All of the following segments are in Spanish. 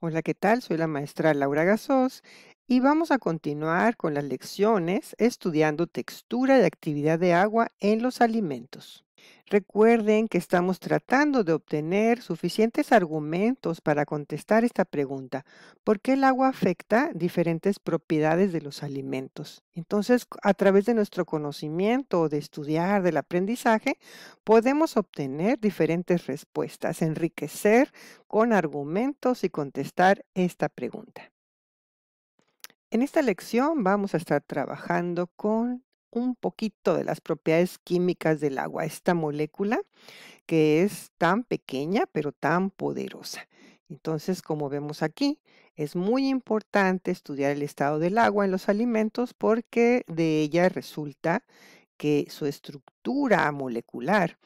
Hola, ¿qué tal? Soy la maestra Laura Gasós y vamos a continuar con las lecciones estudiando textura y actividad de agua en los alimentos. Recuerden que estamos tratando de obtener suficientes argumentos para contestar esta pregunta. ¿Por qué el agua afecta diferentes propiedades de los alimentos? Entonces, a través de nuestro conocimiento, de estudiar, del aprendizaje, podemos obtener diferentes respuestas, enriquecer con argumentos y contestar esta pregunta. En esta lección vamos a estar trabajando con un poquito de las propiedades químicas del agua, esta molécula que es tan pequeña pero tan poderosa. Entonces, como vemos aquí, es muy importante estudiar el estado del agua en los alimentos porque de ella resulta que su estructura molecular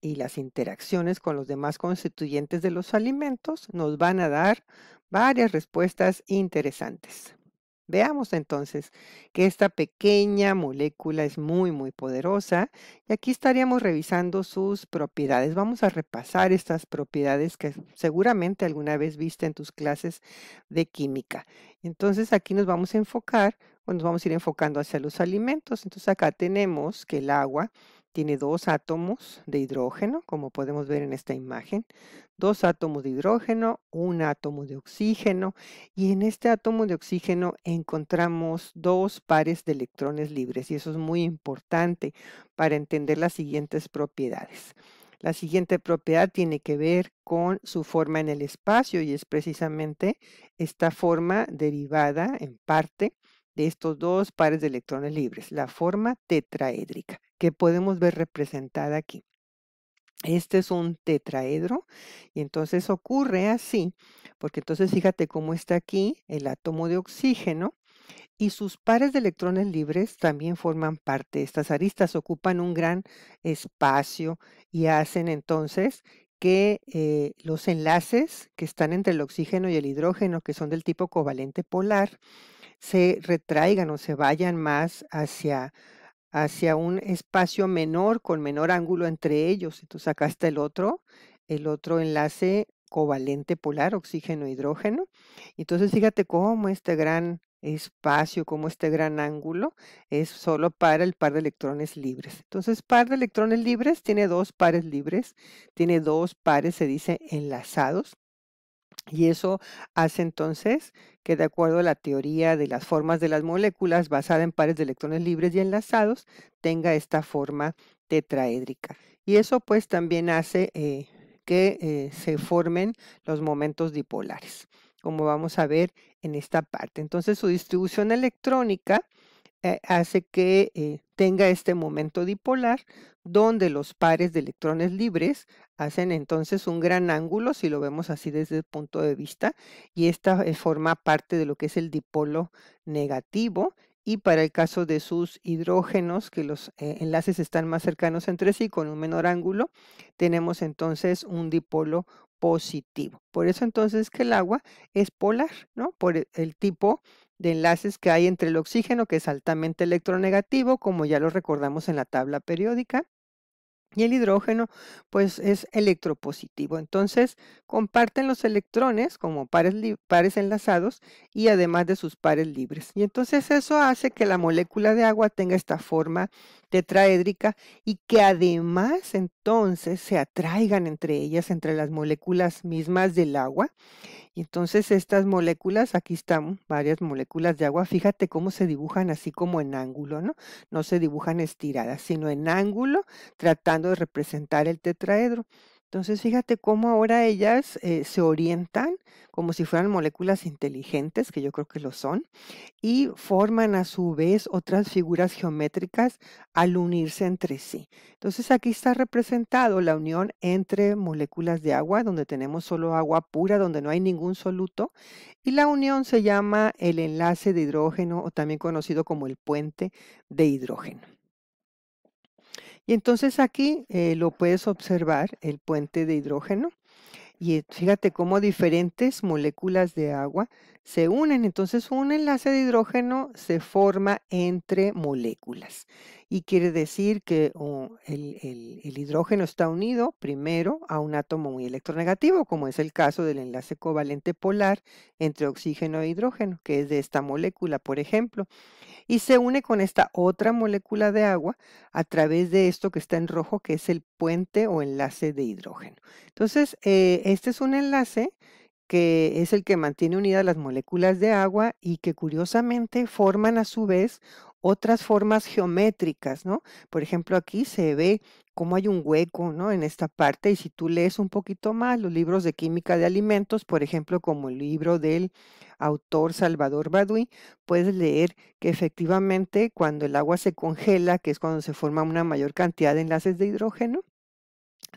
y las interacciones con los demás constituyentes de los alimentos nos van a dar varias respuestas interesantes. Veamos entonces que esta pequeña molécula es muy, muy poderosa y aquí estaríamos revisando sus propiedades. Vamos a repasar estas propiedades que seguramente alguna vez viste en tus clases de química. Entonces aquí nos vamos a enfocar o nos vamos a ir enfocando hacia los alimentos. Entonces acá tenemos que el agua tiene dos átomos de hidrógeno, como podemos ver en esta imagen, dos átomos de hidrógeno, un átomo de oxígeno, y en este átomo de oxígeno encontramos dos pares de electrones libres, y eso es muy importante para entender las siguientes propiedades. La siguiente propiedad tiene que ver con su forma en el espacio y es precisamente esta forma derivada en parte de estos dos pares de electrones libres, la forma tetraédrica que podemos ver representada aquí. Este es un tetraedro y entonces ocurre así, porque entonces fíjate cómo está aquí el átomo de oxígeno y sus pares de electrones libres también forman parte. Estas aristas ocupan un gran espacio y hacen entonces que eh, los enlaces que están entre el oxígeno y el hidrógeno, que son del tipo covalente polar, se retraigan o se vayan más hacia hacia un espacio menor con menor ángulo entre ellos. Entonces acá está el otro, el otro enlace covalente polar, oxígeno-hidrógeno. E Entonces fíjate cómo este gran espacio, cómo este gran ángulo, es solo para el par de electrones libres. Entonces, par de electrones libres tiene dos pares libres, tiene dos pares, se dice, enlazados. Y eso hace entonces que de acuerdo a la teoría de las formas de las moléculas basada en pares de electrones libres y enlazados, tenga esta forma tetraédrica. Y eso pues también hace eh, que eh, se formen los momentos dipolares, como vamos a ver en esta parte. Entonces su distribución electrónica eh, hace que eh, tenga este momento dipolar donde los pares de electrones libres hacen entonces un gran ángulo, si lo vemos así desde el punto de vista, y esta eh, forma parte de lo que es el dipolo negativo. Y para el caso de sus hidrógenos, que los enlaces están más cercanos entre sí con un menor ángulo, tenemos entonces un dipolo positivo. Por eso entonces que el agua es polar, ¿no? Por e, el tipo de enlaces que hay entre el oxígeno, que es altamente electronegativo, como ya lo recordamos en la tabla periódica, y el hidrógeno, pues es electropositivo. Entonces, comparten los electrones como pares, pares, enlazados y además de sus pares libres. Y entonces eso hace que la molécula de agua tenga esta forma tetraédrica y que además entonces se atraigan entre ellas, entre las moléculas mismas del agua. Y entonces estas moléculas, aquí están varias moléculas de agua, fíjate cómo se dibujan así como en ángulo, ¿no? No se dibujan estiradas, sino en ángulo, tratando de representar el tetraedro. Entonces, fíjate cómo ahora ellas eh, se orientan como si fueran moléculas inteligentes, que yo creo que lo son, y forman a su vez otras figuras geométricas al unirse entre sí. Entonces, aquí está representado la unión entre moléculas de agua, donde tenemos solo agua pura, donde no hay ningún soluto, y la unión se llama el enlace de hidrógeno o también conocido como el puente de hidrógeno. Y entonces aquí eh, lo puedes observar, el puente de hidrógeno. Y fíjate cómo diferentes moléculas de agua se unen. Entonces un enlace de hidrógeno se forma entre moléculas. Y quiere decir que el, el, hidrógeno está unido primero a un átomo muy electronegativo, como es el caso del enlace covalente polar entre oxígeno e hidrógeno, que es de esta molécula, por ejemplo y se une con esta otra molécula de agua a través de esto que está en rojo, que es el puente o enlace de hidrógeno. Entonces, eh, este es un enlace que es el que mantiene unidas las moléculas de agua y que curiosamente forman a su vez otras formas geométricas, ¿no? Por ejemplo, aquí se ve cómo hay un hueco, ¿no? En esta parte, y si tú lees un poquito más los libros de química de alimentos, por ejemplo, como el libro del autor Salvador Baduy, puedes leer que efectivamente cuando el agua se congela, que es cuando se forma una mayor cantidad de enlaces de hidrógeno,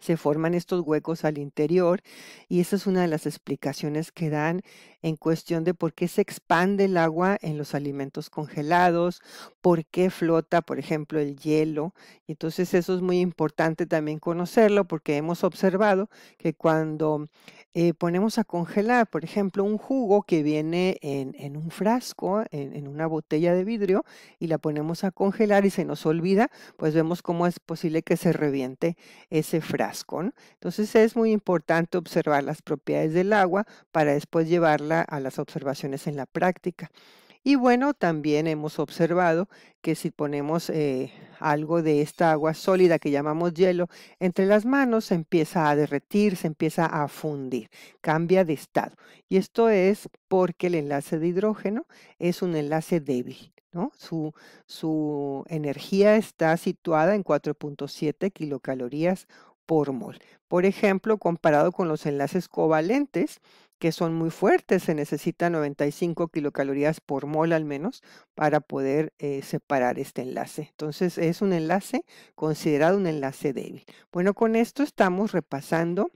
se forman estos huecos al interior y esa es una de las explicaciones que dan en cuestión de por qué se expande el agua en los alimentos congelados, por qué flota, por ejemplo, el hielo. Entonces eso es muy importante también conocerlo porque hemos observado que cuando eh, ponemos a congelar, por ejemplo, un jugo que viene en, un frasco, en, en una botella de vidrio, y la ponemos a congelar y se nos olvida, pues vemos cómo es posible que se reviente ese frasco. Entonces es muy importante observar las propiedades del agua para después llevarla a las observaciones en la práctica. Y bueno, también hemos observado que si ponemos eh, algo de esta agua sólida que llamamos hielo entre las manos, se empieza a derretir, se empieza a fundir, cambia de estado. Y esto es porque el enlace de hidrógeno es un enlace débil. Su, su energía está situada en 4.7 kilocalorías por mol. Por ejemplo, comparado con los enlaces covalentes, que son muy fuertes, se necesitan 95 kilocalorías por mol al menos para poder eh, separar este enlace. Entonces es un enlace considerado un enlace débil. Bueno, con esto estamos repasando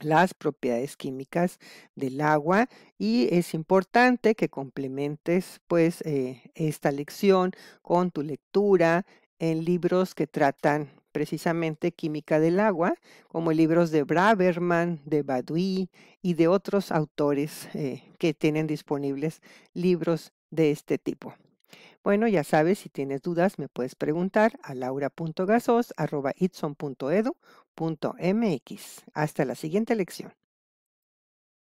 las propiedades químicas del agua y es importante que complementes pues eh, esta lección con tu lectura en libros que tratan precisamente química del agua, como libros de Braverman, de Baduy y de otros autores eh, que tienen disponibles libros de este tipo. Bueno, ya sabes, si tienes dudas me puedes preguntar a mx Hasta la siguiente lección.